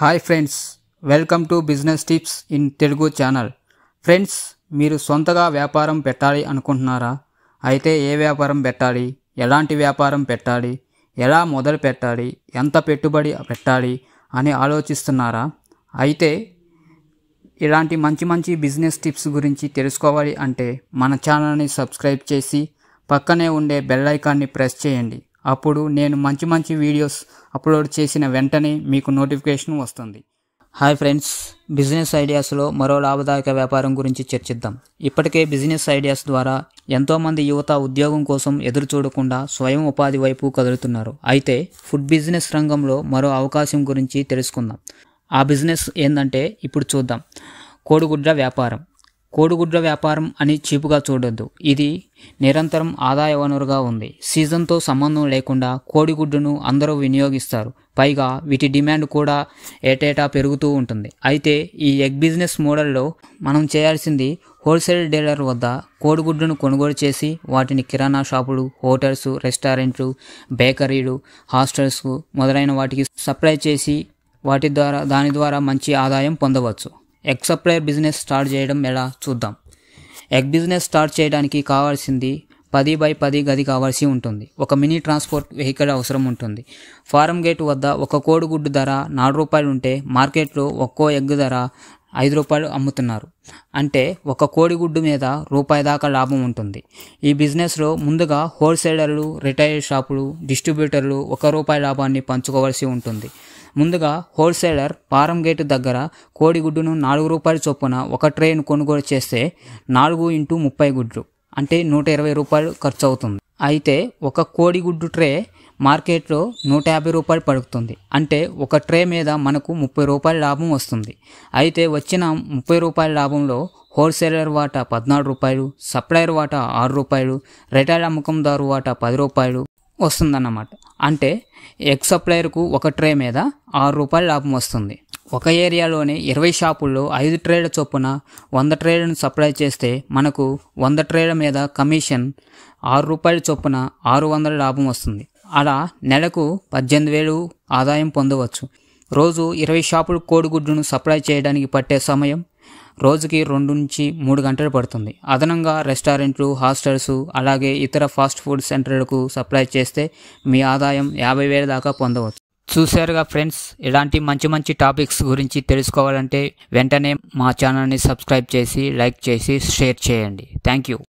hi friends welcome to business tips in Telugu channel friends మీరు సొంతగా వ్యాపారం పెట్టాలి అనుకుంటున్నారా అయితే ఏ వ్యాపారం పెట్టాలి ఎలాంటి వ్యాపారం పెట్టాలి ఎలా మొదలు పెట్టాలి ఎంత పెట్టుబడి పెట్టాలి అని ఆలోచిస్తున్నారా అయితే ఇలాంటి మంచి మంచి బిజినెస్ టిప్స్ గురించి తెలుసుకోవాలి అంటే మన ఛానల్ని సబ్స్క్రైబ్ చేసి పక్కనే ఉండే బెల్ ఐకాన్ని ప్రెస్ చేయండి అప్పుడు నేను మంచి మంచి వీడియోస్ అప్లోడ్ చేసిన వెంటనే మీకు నోటిఫికేషన్ వస్తుంది హాయ్ ఫ్రెండ్స్ బిజినెస్ ఐడియాస్లో మరో లాభదాయక వ్యాపారం గురించి చర్చిద్దాం ఇప్పటికే బిజినెస్ ఐడియాస్ ద్వారా ఎంతోమంది యువత ఉద్యోగం కోసం ఎదురు చూడకుండా స్వయం ఉపాధి వైపు కదులుతున్నారు అయితే ఫుడ్ బిజినెస్ రంగంలో మరో అవకాశం గురించి తెలుసుకుందాం ఆ బిజినెస్ ఏంటంటే ఇప్పుడు చూద్దాం కోడిగుడ్ల వ్యాపారం కోడిగుడ్ల వ్యాపారం అని చీపుగా చూడొద్దు ఇది నిరంతరం ఆదాయ వనరుగా ఉంది సీజన్తో సంబంధం లేకుండా కోడిగుడ్డును అందరూ వినియోగిస్తారు పైగా వీటి డిమాండ్ కూడా ఏటేటా పెరుగుతూ ఉంటుంది అయితే ఈ ఎగ్ బిజినెస్ మోడల్లో మనం చేయాల్సింది హోల్సేల్ డీలర్ వద్ద కోడిగుడ్డును కొనుగోలు చేసి వాటిని కిరాణా షాపులు హోటల్స్ రెస్టారెంట్లు బేకరీలు హాస్టల్స్ మొదలైన వాటికి సప్లై చేసి వాటి ద్వారా దాని ద్వారా మంచి ఆదాయం పొందవచ్చు ఎగ్ సప్లయర్ బిజినెస్ స్టార్ట్ చేయడం ఎలా చూద్దాం ఎగ్ బిజినెస్ స్టార్ట్ చేయడానికి కావాల్సింది పది బై పది గది కావాల్సి ఉంటుంది ఒక మినీ ట్రాన్స్పోర్ట్ వెహికల్ అవసరం ఉంటుంది ఫారం గేట్ వద్ద ఒక కోడిగుడ్డు ధర నాలుగు రూపాయలు ఉంటే మార్కెట్లో ఒక్కో ఎగ్ ధర ఐదు రూపాయలు అమ్ముతున్నారు అంటే ఒక కోడిగుడ్డు మీద రూపాయి దాకా లాభం ఉంటుంది ఈ బిజినెస్లో ముందుగా హోల్సేలర్లు రిటైల్ షాపులు డిస్ట్రిబ్యూటర్లు ఒక రూపాయి లాభాన్ని పంచుకోవాల్సి ఉంటుంది ముందుగా హోల్సేలర్ పారం గేటు దగ్గర కోడిగుడ్డును నాలుగు రూపాయల చొప్పున ఒక ట్రేను కొనుగోలు చేస్తే నాలుగు ఇంటూ ముప్పై గుడ్లు అంటే నూట ఇరవై రూపాయలు ఖర్చు అవుతుంది అయితే ఒక కోడిగుడ్డు ట్రే మార్కెట్లో నూట యాభై రూపాయలు పడుతుంది అంటే ఒక ట్రే మీద మనకు ముప్పై రూపాయల లాభం వస్తుంది అయితే వచ్చిన ముప్పై రూపాయల లాభంలో హోల్సేలర్ వాటా పద్నాలుగు రూపాయలు సప్లయర్ వాటా ఆరు రూపాయలు రిటైల్ అమ్మకందారు వాటా పది రూపాయలు వస్తుందన్నమాట అంటే ఎగ్ సప్లయర్కు ఒక ట్రే మీద ఆరు రూపాయల లాభం వస్తుంది ఒక ఏరియాలోని ఇరవై షాపుల్లో ఐదు ట్రేల చొప్పున వంద ట్రేలను సప్లై చేస్తే మనకు వంద ట్రేల మీద కమిషన్ ఆరు రూపాయల చొప్పున ఆరు వందల లాభం వస్తుంది అలా నెలకు పద్దెనిమిది వేలు ఆదాయం పొందవచ్చు రోజు ఇరవై షాపులు కోడిగుడ్డును సప్లై చేయడానికి పట్టే సమయం రోజుకి రెండు నుంచి మూడు గంటలు పడుతుంది అదనంగా రెస్టారెంట్లు హాస్టల్స్ అలాగే ఇతర ఫాస్ట్ ఫుడ్ సెంటర్లకు సప్లై చేస్తే మీ ఆదాయం యాభై వేల దాకా పొందవచ్చు చూశారుగా ఫ్రెండ్స్ ఇలాంటి మంచి మంచి టాపిక్స్ గురించి తెలుసుకోవాలంటే వెంటనే మా ఛానల్ని సబ్స్క్రైబ్ చేసి లైక్ చేసి షేర్ చేయండి థ్యాంక్ యూ